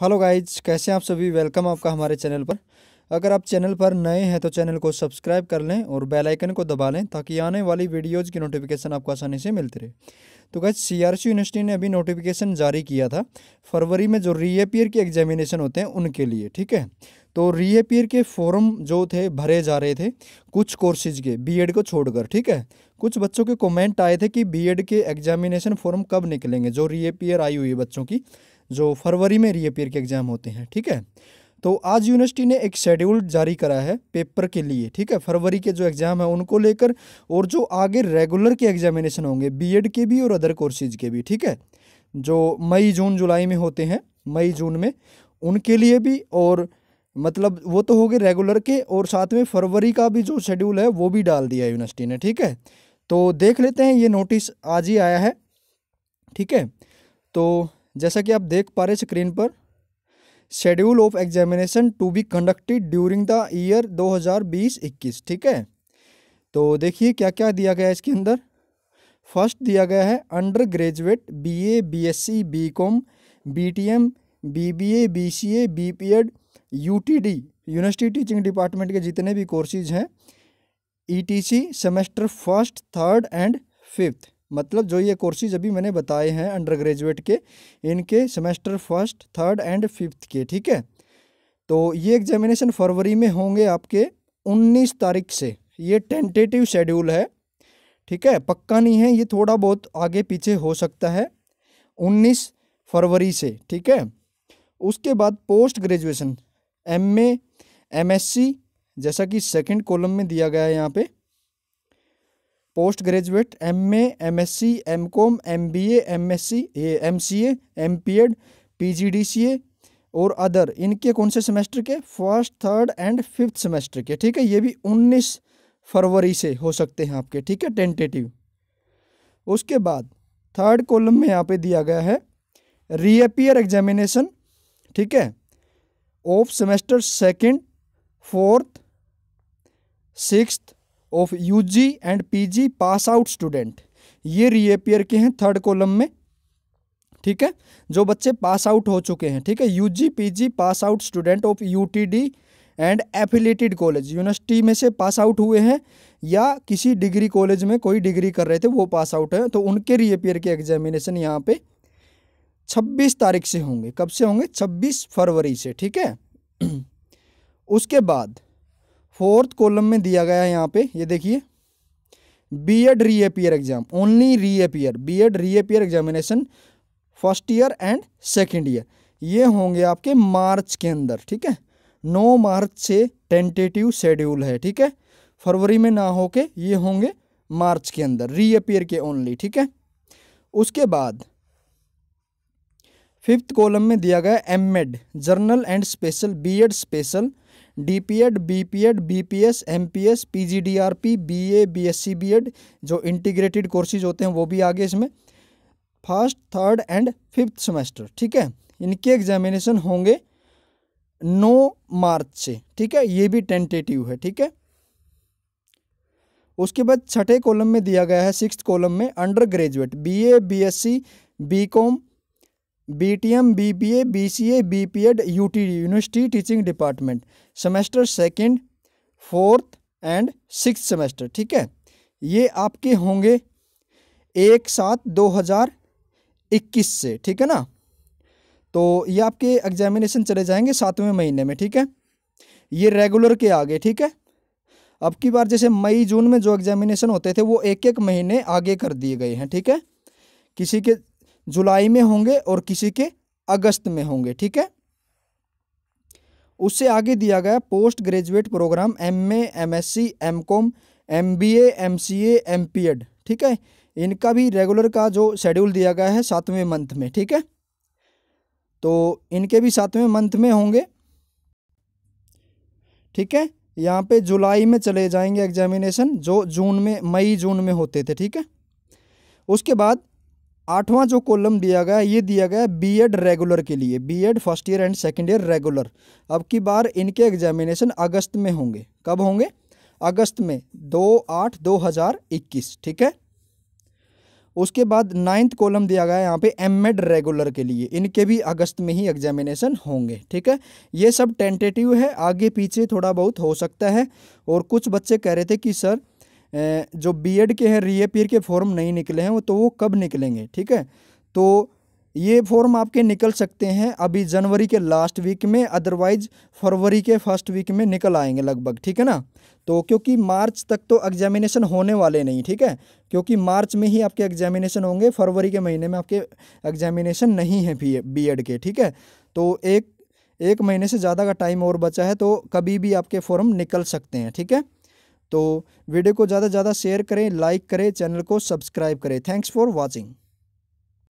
hello guys कैसे हैं आप सभी वेलकम आपका हमारे चैनल पर अगर आप चैनल पर नए हैं तो चैनल को सब्सक्राइब कर लें और बेल आइकन को दबा लें ताकि आने वाली वीडियोज़ की नोटिफिकेशन आपको आसानी से मिलती रहे तो गाइज सी सी यूनिवर्सिटी ने अभी नोटिफिकेशन जारी किया था फरवरी में जो रीअपियर के एग्जामिनेशन होते हैं उनके लिए ठीक है तो रीअपियर के फॉर्म जो थे भरे जा रहे थे कुछ कोर्सेज के बीएड को छोड़कर ठीक है कुछ बच्चों के कमेंट आए थे कि बीएड के एग्जामिनेशन फॉर्म कब निकलेंगे जो रीअपियर आई हुई है बच्चों की जो फरवरी में रीअपेयर के एग्ज़ाम होते हैं ठीक है तो आज यूनिवर्सिटी ने एक शेड्यूल जारी करा है पेपर के लिए ठीक है फरवरी के जो एग्ज़ाम है उनको लेकर और जो आगे रेगुलर के एग्जामिनेशन होंगे बीएड के भी और अदर कोर्सेज के भी ठीक है जो मई जून जुलाई में होते हैं मई जून में उनके लिए भी और मतलब वो तो हो गए रेगुलर के और साथ में फरवरी का भी जो शेड्यूल है वो भी डाल दिया यूनिवर्सिटी ने ठीक है तो देख लेते हैं ये नोटिस आज ही आया है ठीक है तो जैसा कि आप देख पा रहे स्क्रीन पर schedule of examination to be conducted during the year 2020-21 ठीक है तो देखिए क्या क्या दिया गया है इसके अंदर फर्स्ट दिया गया है undergraduate B A B S C B com B T M B B A B C A B P ed U T D university teaching department के जितने भी कोर्सेज हैं E T C semester first third and fifth मतलब जो ये courses अभी मैंने बताए हैं अंडर ग्रेजुएट के इनके semester first third and fifth के ठीक है तो ये एग्जामिनेशन फरवरी में होंगे आपके उन्नीस तारीख से ये टेंटेटिव शेड्यूल है ठीक है पक्का नहीं है ये थोड़ा बहुत आगे पीछे हो सकता है उन्नीस फरवरी से ठीक है उसके बाद post graduation M A M S C जैसा कि सेकेंड कॉलम में दिया गया है यहाँ पे post graduate M A M S C M com M B M S C M C M P ed P G D C A और other इनके कौन से सेमेस्टर के first third and fifth semester के ठीक है ये भी उन्नीस फरवरी से हो सकते हैं आपके ठीक है टेंटेटिव उसके बाद थर्ड कॉलम में यहाँ पे दिया गया है रीअपियर एग्जामिनेशन ठीक है of semester second fourth sixth of UG and PG pass out student ये रीअपियर के हैं थर्ड कॉलम में ठीक है जो बच्चे पास आउट हो चुके हैं ठीक है UG PG pass out student of UTD and affiliated college university में से पास आउट हुए हैं या किसी डिग्री कॉलेज में कोई डिग्री कर रहे थे वो पास आउट हैं तो उनके रीअपियर के एग्जामिनेशन यहाँ पे 26 तारीख से होंगे कब से होंगे 26 फरवरी से ठीक है उसके बाद फोर्थ कॉलम में दिया गया है यहाँ पे ये देखिए B ed reappear exam only reappear B ed reappear examination first year and second year ये होंगे आपके मार्च के अंदर ठीक है नौ मार्च से टेंटेटिव शेड्यूल है ठीक है फरवरी में ना हो के ये होंगे मार्च के अंदर रीअपियर के ओनली ठीक है उसके बाद फिफ्थ कॉलम में दिया गया M ed general and special B ed special D P ed B P ed B P S M P S P G D R P B A B S C B ed जो integrated courses होते हैं वो भी आगे इसमें first third and fifth semester ठीक है इनके एग्जामिनेशन होंगे नो मार्च से ठीक है ये भी टेंटेटिव है ठीक है उसके बाद छठे कॉलम में दिया गया है सिक्स कॉलम में undergraduate B A B S C B com B T M B B A B C A B P ed U T D university teaching department semester second fourth and six semester ठीक है ये आपके होंगे एक सात दो हज़ार इक्कीस से ठीक है ना तो ये आपके एग्जामिनेशन चले जाएंगे सातवें महीने में ठीक है ये रेगुलर के आगे ठीक है अब की बार जैसे मई जून में जो एग्जामिनेशन होते थे वो एक एक महीने आगे कर दिए गए हैं ठीक है किसी के जुलाई में होंगे और किसी के अगस्त में होंगे ठीक है उससे आगे दिया गया post graduate program M A M S C M com M B M C M P ed ठीक है इनका भी रेगुलर का जो शेड्यूल दिया गया है सातवें मंथ में ठीक है तो इनके भी सातवें मंथ में होंगे ठीक है यहाँ पे जुलाई में चले जाएंगे एग्जामिनेशन जो जून में मई जून में होते थे ठीक है उसके बाद आठवां जो कॉलम दिया गया है ये दिया गया है बीएड रेगुलर के लिए B ed first year and second year regular अब की बार इनके एग्जामिनेशन अगस्त में होंगे कब होंगे अगस्त में दो आठ दो हज़ार इक्कीस ठीक है उसके बाद नाइन्थ कॉलम दिया गया है यहाँ पे एम एड रेगुलर के लिए इनके भी अगस्त में ही एग्जामिनेशन होंगे ठीक है ये सब टेंटेटिव है आगे पीछे थोड़ा बहुत हो सकता है और कुछ बच्चे कह रहे थे कि सर जो बीएड के हैं रीअपीयर के फॉर्म नहीं निकले हैं वो तो वो कब निकलेंगे ठीक है तो ये फॉर्म आपके निकल सकते हैं अभी जनवरी के लास्ट वीक में अदरवाइज फरवरी के फर्स्ट वीक में निकल आएंगे लगभग ठीक है ना तो क्योंकि मार्च तक तो एग्जामिनेशन होने वाले नहीं ठीक है क्योंकि मार्च में ही आपके एग्जामिनेशन होंगे फरवरी के महीने में आपके एग्जामिनेशन नहीं है बी एड के ठीक है तो एक एक महीने से ज़्यादा का टाइम और बचा है तो कभी भी आपके फॉर्म निकल सकते हैं ठीक है तो वीडियो को ज़्यादा से ज़्यादा शेयर करें लाइक करें चैनल को सब्सक्राइब करें थैंक्स फॉर वॉचिंग